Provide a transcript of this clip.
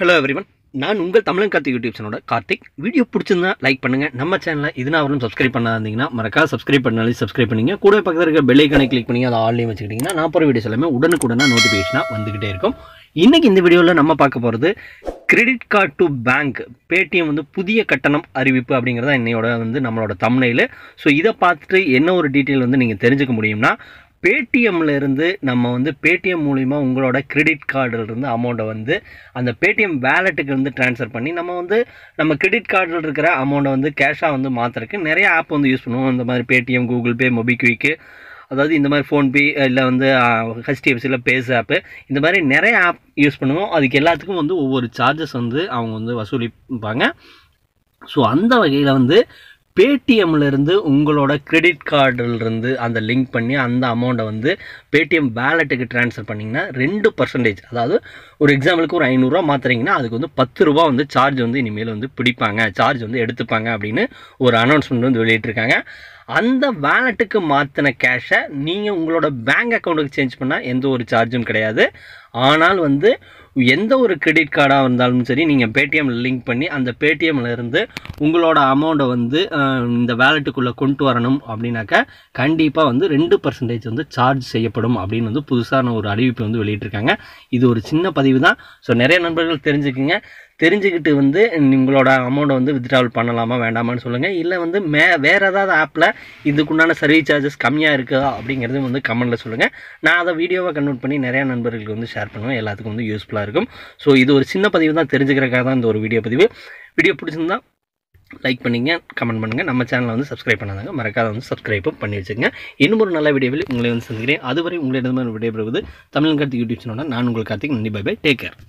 hello everyone நான் உங்கள் தமிழன் கார்த்திக் யூடியூப் சேனலோட கார்த்திக் வீடியோ பிடிச்சிருந்தா லைக் பண்ணுங்கள் நம்ம சேனலில் இதுனா அவரும் சப்ஸ்கிரைப் பண்ணாதீங்கன்னா மறக்காம சப்ஸ்கிரைப் பண்ணாலே சப்ஸ்கிரைப் பண்ணிங்க கூட பக்கத்தில் இருக்க பெல்லைக்கானை கிளிக் பண்ணி அதை ஆன்லைன் வச்சுக்கிட்டிங்கன்னா நான் போகிற வீடியோஸ் எல்லாமே உடனுக்குடனே நோட்டிஃபிகேஷனாக வந்துக்கிட்டே இருக்கும் இன்றைக்கி இந்த வீடியோவில் நம்ம பார்க்க போகிறது credit card to bank Paytm வந்து புதிய கட்டணம் அறிவிப்பு அப்படிங்கிறத என்னையோட வந்து நம்மளோட தமிழையில் ஸோ இதை பார்த்துட்டு என்ன ஒரு டீட்டெயில் வந்து நீங்கள் தெரிஞ்சுக்க முடியும்னா பேடிஎம்மில் இருந்து நம்ம வந்து பேடிஎம் மூலிமா உங்களோட கிரெடிட் கார்டிலிருந்து அமௌண்ட்டை வந்து அந்த பேடிஎம் வேலெட்டுக்கு வந்து ட்ரான்ஸ்ஃபர் பண்ணி நம்ம வந்து நம்ம கிரெடிட் கார்டில் இருக்கிற அமௌண்ட்டை வந்து கேஷாக வந்து மாற்றுறதுக்கு நிறைய ஆப் வந்து யூஸ் பண்ணுவோம் இந்த மாதிரி பேடிஎம் கூகுள் பே மொபிக்விக்கு அதாவது இந்த மாதிரி ஃபோன்பே இல்லை வந்து ஹெச்டிஎஃப்சியில் பேஸ் ஆப்பு இந்த மாதிரி நிறைய ஆப் யூஸ் பண்ணுவோம் அதுக்கு எல்லாத்துக்கும் வந்து ஒவ்வொரு சார்ஜஸ் வந்து அவங்க வந்து வசூலிப்பாங்க ஸோ அந்த வகையில் வந்து பேடிஎம்லேருந்து உங்களோட கிரெடிட் கார்டுலேருந்து அந்த லிங்க் பண்ணி அந்த அமௌண்ட்டை வந்து பேடிஎம் வேலெட்டுக்கு ட்ரான்ஸ்ஃபர் பண்ணிங்கன்னா ரெண்டு பர்சன்டேஜ் அதாவது ஒரு எக்ஸாம்பிளுக்கு ஒரு ஐநூறுரூவா மாற்றுறீங்கன்னா அதுக்கு வந்து பத்து ரூபா வந்து சார்ஜ் வந்து இனிமேல் வந்து பிடிப்பாங்க சார்ஜ் வந்து எடுத்துப்பாங்க அப்படின்னு ஒரு அனௌன்ஸ்மெண்ட் வந்து வெளியிட்டிருக்காங்க அந்த வேலெட்டுக்கு மாற்றின கேஷை நீங்கள் உங்களோட பேங்க் அக்கௌண்ட்டுக்கு சேஞ்ச் பண்ணால் எந்த ஒரு சார்ஜும் கிடையாது ஆனால் வந்து எந்த ஒரு கிரெடிட் கார்டாக இருந்தாலும் சரி நீங்கள் பேடிஎம்மில் லிங்க் பண்ணி அந்த பேடிஎம்மில் இருந்து உங்களோட அமௌண்ட்டை வந்து இந்த வேலெட்டுக்குள்ளே கொண்டு வரணும் அப்படின்னாக்கா கண்டிப்பாக வந்து ரெண்டு பர்சன்டேஜ் வந்து சார்ஜ் செய்யப்படும் அப்படின்னு வந்து புதுசான ஒரு அறிவிப்பு வந்து வெளியிட்டிருக்காங்க இது ஒரு சின்ன பதிவு தான் ஸோ நிறைய நண்பர்கள் தெரிஞ்சுக்குங்க தெரிஞ்சுக்கிட்டு வந்து உங்களோட அமௌண்ட்டை வந்து வித்ட்ராவல் பண்ணலாமா வேண்டாமான்னு சொல்லுங்கள் இல்லை வந்து மே வேறு ஏதாவது ஆப்பில் இதுக்குண்டான சர்வீஸ் சார்ஜஸ் கம்மியாக இருக்குது அப்படிங்கிறது வந்து கமெண்ட்டில் சொல்லுங்கள் நான் அதை வீடியோவை கன்வெர்ட் பண்ணி நிறையா நண்பர்களுக்கு வந்து ஷேர் பண்ணுவேன் எல்லாத்துக்கும் வந்து யூஸ்ஃபுல்லாக இருக்கும் ஸோ இது ஒரு சின்ன பதிவு தான் தெரிஞ்சுக்கிறக்காக தான் இந்த ஒரு வீடியோ பதிவு வீடியோ பிடிச்சிருந்தா லைக் பண்ணிங்க கமெண்ட் பண்ணுங்கள் நம்ம சேனலை வந்து சப்ஸ்கிரைப் பண்ணாதாங்க மறக்காத வந்து சப்ஸ்கிரைப்பும் பண்ணி வச்சுக்கோங்க இன்னும் ஒரு நல்ல வீடியோவில் உங்களை வந்து சந்திக்கிறேன் அதுவரை உங்களிடமே விடைபெறுவது தமிழ் கார்த்திக் யூடியூப் சேனலோட நான் உங்களுக்கு கார்த்திக் நன்றி பை பை டேக் கேர்